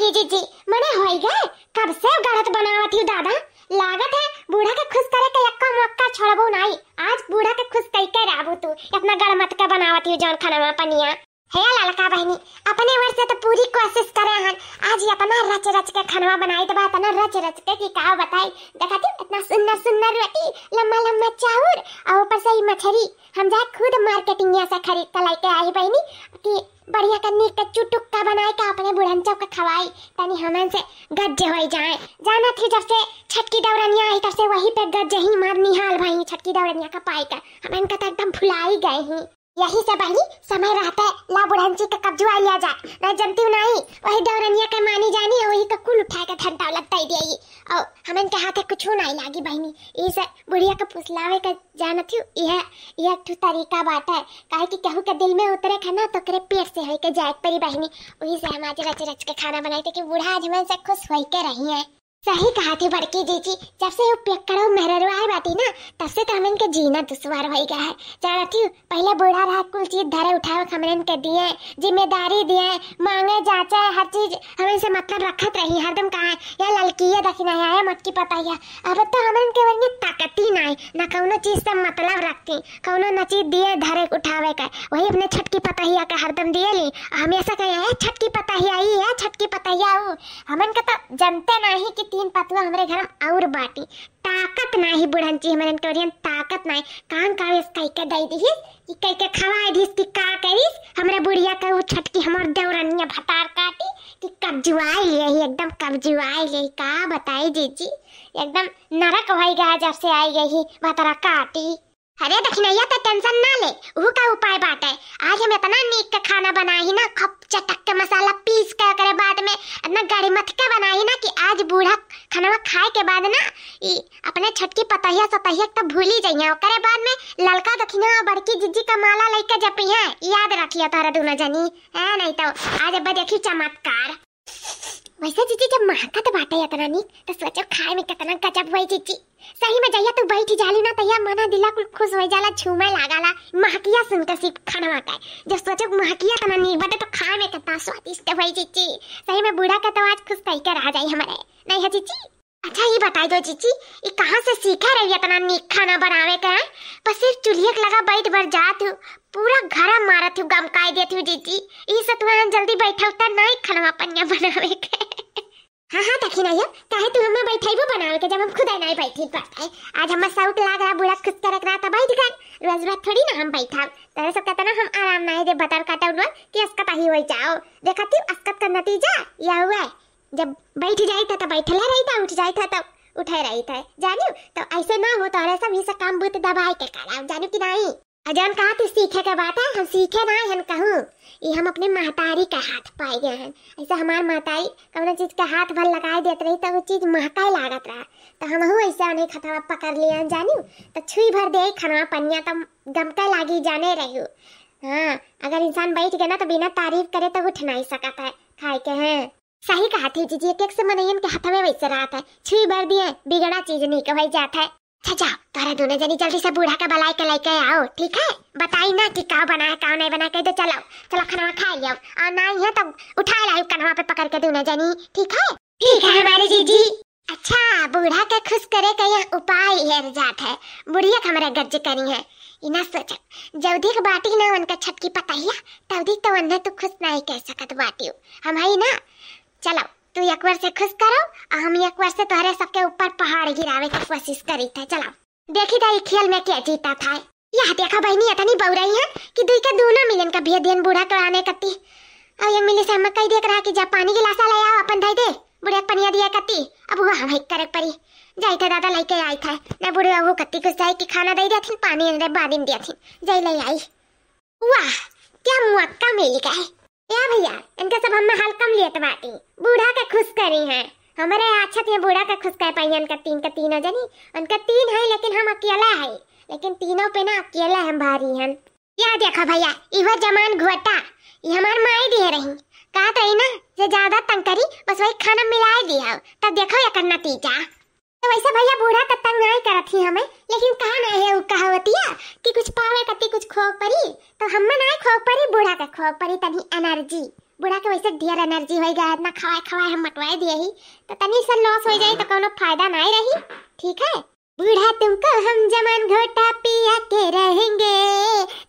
की जीजी मने होई गए कब से गलत बनावत हूँ दादा लागत है बूढ़ा के खुश करे के यक्का मक्का छोड़बो नहीं आज बूढ़ा के खुश कई के राबू तू अपना गड़ मत के बनावत हूँ जान खाना में पनिया हे ललका बहनी अपने वर से तो पूरी कोशिश करे हन आज अपना रच रच के खानवा बनाई तो बात तना रच रच के की का बताई देखा देखती इतना सुंदर सुंदर रोटी लम्मा लम्मा चाउर और ऊपर से ही मछली हम जाए खुद मार्केटिंग से खरीद के लेके आई बहनी की बढ़िया कन्नी कच्चू टुक्का बनाए का अपने बुढ़न चौक खवाई तनी हमन से गज्जे हो जाए जाना थी जब से छटकी दौड़निया आई तब से वहीं पे गज्जे ही मारनी हाल भाई छटकी दौड़निया का पाई का हमन का तो एकदम भुलाई गए ही यही सब आही समय रहते ला बुढ़ंची का कब्जू आ लिया जाए मैं जमती हूँ वही दौरनिया के मानी जानी वही का कुल उठा के धंटा लगता ही दिया और हमन के हाथ कुछ नहीं लागी बहनी इस बुढ़िया का पुसलावे का जानत हूँ यह यह एक तरीका बात है काहे कि कहूं के दिल में उतरे खाना तो करे पेट से होई के जाए परी बहनी वही से हम आज रच रच के खाना बनाई थे कि बूढ़ा आज हमन से खुश होई के रही है सही कहा थी बड़की जीजी जब से पियक्कड़ो मेहरवा आए बाटी ना तब से तो हमन के जीना दुश्वार हो गया है चार ही पहले बूढ़ा रहा कुल चीज धरे उठावे हमन के दिए जिम्मेदारी दिए मांगे जाचे हर चीज हमें से मतलब रखत रही हरदम कहा या दखी नहीं आया मटकी पताया अब तो हमन के वरनी ताकत ही ना ना कौनो चीज से मतलब रखती कौनो न चीज दिए धरे उठावे का वही अपने छटकी पताहिया का हरदम दिए ली हमेशा कहे छटकी पता ही आई है छटकी पता हूं हमन का तो जनते नहीं कि तीन पतवा हमरे घर और बाटी ताकत नाही बुढ़न जी हमरे करियन ताकत नाही कान का इस काई के दई दिहिस ई कई के खवाई दिस कि का करिस हमरे बुढ़िया का वो छटकी हमर देवरनिया भटार काटी कि कब्जुआई यही एकदम कब्जुआई यही का बताए जीजी एकदम नरक होई गया जब से आई गई भतरा काटी अरे दखिनैया तो टेंशन ना ले वो का उपाय बाटे आज हम इतना नीक का खाना बनाई ना खप भूली जइया ओकरे बाद में लड़का दखिना बड़की जिज्जी लेके लइका जपिया याद रख लिया तारा दोनों जानी है नहीं तो आज अब देखी चमत्कार वैसे जीजी जब बात है इतना निक तो सोचो खाए में कितना गजब हुई जीजी सही में जाइए तो बैठ जाली ना तैया मना दिला कुल खुश हो जाला छूमे लागला महकिया सुन के सिर्फ आता है जब सोचो महकिया तना निक बटे तो खाए में कितना स्वादिष्ट हुई जीजी सही में बूढ़ा का तो आज खुश तैके रह जाई हमारे नहीं है जीजी अच्छा ये बता दो चीची ये कहाँ से सीखा रही है इतना नीक खाना बनावे का है पर सिर्फ चूल्हे के लगा बैठ भर जात हूँ पूरा घर मारत हूँ गमकाई देत हूँ चीची ये से तुम जल्दी बैठा उतर नहीं खाना पनिया बनावे के हाँ हाँ तखी नहीं कहे तू हमें वो बनावे के जब हम खुद नहीं बैठी पाता हैं आज हमें साउट लाग रहा बुरा खुद कर रहा था बैठ कर रोज रात थोड़ी ना हम बैठा तेरे सब कहते ना हम आराम नहीं दे बतर काटा उनवा कि अस्कत ही हो जाओ देखा तू अस्कत का नतीजा यह हुआ है जब बैठ जाए था तो बैठला रही था उठ जाए था तो उठे रही था जानू तो ऐसे ना हो तो सब ये सब काम बुत दबाए के करा जानू कि नहीं अजान कहा तो सीखे के बात है हम सीखे ना हम कहूँ ये हम अपने महतारी का हाथ पाए गए हैं ऐसा हमारे महतारी कौन चीज का हाथ भर लगाए देते रही तो वो चीज महका लागत रहा तो हम हूँ ऐसे उन्हें खतवा पकड़ लिया जानू तो छुई भर दे खनवा पनिया तो गमका लागी जाने रही हाँ अगर इंसान बैठ गया ना तो बिना तारीफ करे तो उठ नहीं सकता है खाए के हैं सही कहा थी जीजी एक से मनयन के हाथ में वैसे रहा था छुई भर दिए बिगड़ा चीज नहीं कवाई जाता है अच्छा जाओ तोरा दोनों जनी जल्दी से बूढ़ा का बलाई के लेके आओ ठीक है बताई ना कि का बना है का नहीं बना के तो चलाओ चलो खाना खा लियो और ना ही है तो उठा लाओ कनवा पे पकड़ के दोनों जनी ठीक है ठीक है हमारे जीजी अच्छा बूढ़ा के खुश करे का यह उपाय हेर जात है बुढ़िया हमारे गज्ज करी है इना सोच जब दिख बाटी ना उनका छटकी पता ही दिख तो अन्ना तो खुश नहीं कह सकत बाटी हम है ना चलो तू एक बार से खुश करो और हम एक बार से तुहरे सबके ऊपर पहाड़ गिरावे की कोशिश करी थे चलो देखी था खेल में क्या जीता था यह देखा बहनी इतनी बऊ रही है कि दुई के दोनों मिलन का भेद दिन बूढ़ा कराने कती और यंग मिली से हम कह देख रहा कि जब पानी गिलासा ले आओ अपन धाई दे बुढ़े पनिया दिया कती अब वो हम भाई करे परी जाई थे दादा लेके आए थे न बुढ़े वो कती कुछ जाए कि खाना दे दिया थी पानी अंदर बादिम दिया थी जाई ले आई वाह क्या मुक्का मिल गया या भैया इनका सब हम हल कम लेत तो बाटी बूढ़ा के खुश करी है हमारे अच्छा ते बूढ़ा का खुश कर पाई इनका तीन का तीनों जनी जानी उनका तीन है लेकिन हम अकेला है लेकिन तीनों पे ना अकेला हम भारी हैं या देखो भैया इहो जमान घुटा ये हमार माई दे रही कहा तो ना जे ज्यादा तंग करी बस वही खाना मिलाए दिया तब देखो ये करना तीजा तो वैसे भैया बूढ़ा त तंग नहीं करत थी हमें लेकिन कहा ना है वो कहावतिया कि कुछ पावे कति कुछ खोक परी तो हम में ना खोक परी बूढ़ा का खोक परी तनी एनर्जी बूढ़ा के वैसे ढेर एनर्जी हो गया इतना खवाए खवाए हम मटवाए दिए ही तो तनी से लॉस हो जाए तो कोनो फायदा ना रही ठीक है बूढ़ा तुमको हम जमन घोटा पिया के रहेंगे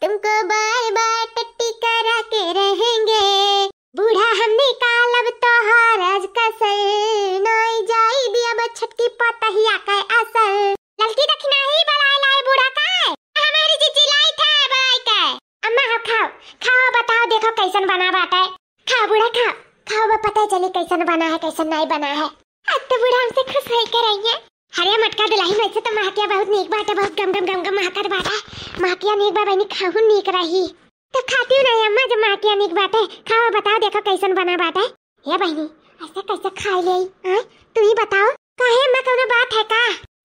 तुमको बाय बाय टट्टी करा के रहेंगे बूढ़ा हम निकाल अब महाराज कसल नाई जाई दिया बछट की पतहिया का असल लड़की दखना ही बलाय लाए बूढ़ा काय हमारी जीजी लाई था बलाय का अम्मा हाँ खाओ खाओ बताओ देखो कैसन बना बाटा खाओ बूढ़ा खाओ खाओ बा पता चले कैसन बना है कैसन नहीं बना है अब तो बूढ़ा हमसे खुश रह कर आई है हरे मटका दिलाई मैं तो महकिया बहुत नीक बाटा बहुत गम गम गम गम महकत बाटा महकिया नीक बा बहनी खाऊ नीक रही तो खाती हूँ नहीं अम्मा जो माँ की बात है खाओ बताओ देखो कैसन बना बात है ये बहनी ऐसा कैसे खा ले तू ही बताओ कहे मैं कहने बात है का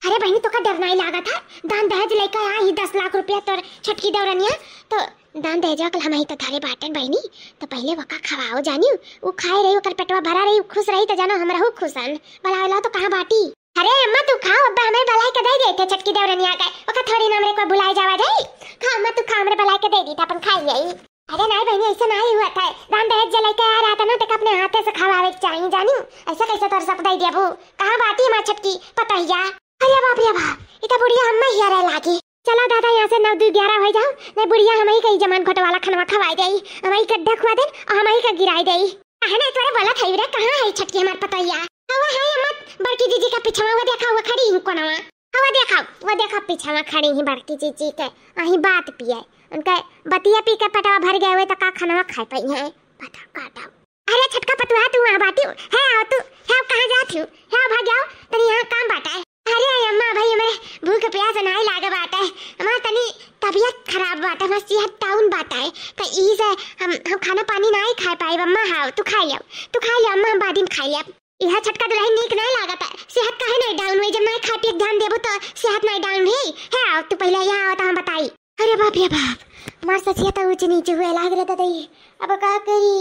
अरे बहनी तो का डरना ही लागा था दान दहेज लेकर ही दस लाख रुपया तो छटकी दौरनिया तो दान दहेज जाओ कल हम ही तो थारे बाटे बहनी तो पहले वका खवाओ जानी वो खाए रही ओकर पेटवा भरा रही खुश रही तो जानो हम रहू खुशन बला बलावला तो कहां बाटी अरे अम्मा तू खाओ अब हमें बलाई के दे दे के छटकी देवरनिया के ओका थोड़ी ना हमरे को बुलाए जावा जाई खा अम्मा तू खा हमरे बलाई के दे दी तो अपन खाई आई अरे नहीं बहनी ऐसे नहीं हुआ था राम दहेज जलाई के आ रहा था ना तक तो अपने हाथे से खावा खवावे चाहिए जानी ऐसा कैसे तोर सब दई देबू कहां बाटी माछट की पता ही जा अरे बाप रे बाप इतना बुढ़िया हम ही रह लागी चला दादा यहाँ से नौ दू ग्यारह हो जाओ नहीं बुढ़िया हम कई जमान खोटे वाला खनवा खवाई दे हम गड्ढा खुआ दे और हम का गिराई दे कहा ना तोरे बोला था रे कहां है छटकी हमार पतैया हवा है मत बड़की जीजी का पीछा वो देखा हुआ खड़ी ही कोनवा हवा देखा वो देखा पीछा हुआ खड़ी ही बड़की जीजी के अही बात पिए उनके बतिया पी के पटवा भर गए हुए तो का खाना खाए पई है बताओ काटा अरे छटका पटवा तू वहां बाटी है आओ तू है कहां जात हूं है भाग जाओ तनी यहां काम बाटा है अरे अम्मा भाई हमारे भूख प्यास नाही लागे बाटा है हमार तनी तबीयत खराब बाटा है सेहत डाउन बाटा है तो ई से हम हम खाना पानी नाही खा पाए अम्मा हां तू खा ले तू खा ले अम्मा हम बाद में खा ले यह छटका दुलाई तो नीक नहीं लागत है सेहत काहे नहीं डाउन हुई जब मैं खाती पी ध्यान देबो तो सेहत नहीं डाउन हुई है आओ तू पहले यहां आओ तो हम बताई अरे बाप रे बाप मार सचिया तो ऊंचे नीचे हुए लाग रहता था ये अब का करी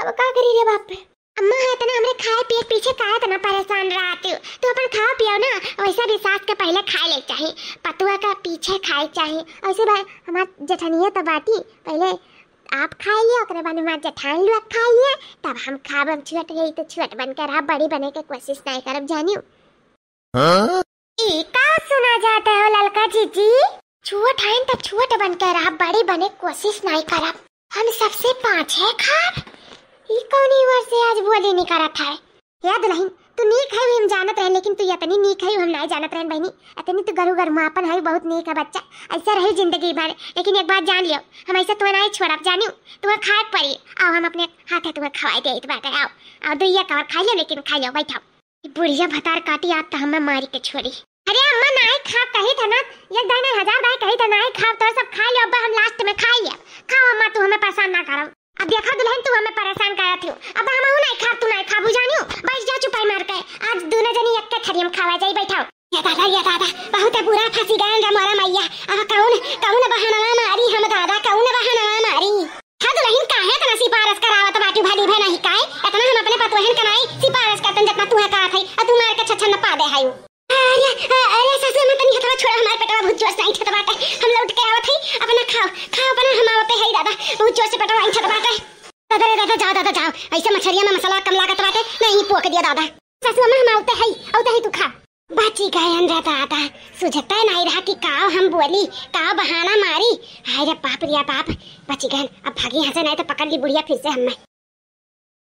अब का करी रे बाप अम्मा है तना तो हमरे खाए पिए पीछे काहे तना परेशान रहत हो तो अपन खाओ पियो ना वैसा भी सास के पहले खा ले चाहे पतुआ का पीछे खाए चाहे ऐसे भाई हमार जठनिया तो बाटी पहले आप खा लिए और बाद में हमार जठान लोग खा लिए तब हम खाब हम छुट गई तो छुअट बनकर आप बड़ी बने के कोशिश नहीं करब जानियो हां ई का सुना जाता है ललका जीजी छुअट हैं तो छुअट बन कर आप बड़े बने कोशिश नहीं करब हम सबसे पाँच है खार ये कौन ही वर्ष आज बोली नहीं करा था याद नहीं तू नीक है हम जानत रहे लेकिन तू इतनी नीक है हम नहीं जानत रहे बहनी इतनी तो गरु गरु मापन है बहुत नीक है बच्चा ऐसा रही जिंदगी भर लेकिन एक बात जान लियो हम ऐसा तुम्हें नहीं छोड़ब जानू तुम्हें खाए पड़ी आओ हम अपने हाथ है तुम्हें खवाई दे बात है आओ आओ दुइया कवर खा लियो लेकिन खा लियो बैठाओ बुढ़िया भतार काटी आप तो हमें मारी के छोड़ी अरे अम्मा ना नाय खा कही था ना एक दिन ने हजार दाई कही था ना नाय खा तो सब खा लियो अब हम लास्ट में खाई है खाओ अम्मा तू हमें परेशान ना करो अब देखा दुल्हन तू हमें परेशान कर रही हो अब हम ना खा तू ना खा बुझानियो बैठ जा चुपाई मार के आज दोनों जनी एक के थरियम खावा जाई बैठाओ ये दादा ये दादा बहुत बुरा फंसी गए हैं हमारा मैया अब कौन कौन बहाना मारी हम दादा कौन बहाना मारी खा हाँ दुल्हन काहे तना सिफारिश करावत बाटी भली भे नहीं काहे इतना हम अपने पतोहन कनाई सिफारिश करतन जितना तू है का थई और तू मार के छछन पा दे हायो अरे हम ऐसे मछरिया में मसाला कम लागत बाटे नहीं पोक दिया दादा ससुर अम्मा हम आवते है आवते है तू खा बची गए अंदर दादा सुझता नहीं रहा कि काव हम बोली काव बहाना मारी हाय रे पाप रिया बाप बची गए अब भागी यहाँ से नहीं तो पकड़ ली बुढ़िया फिर से हमें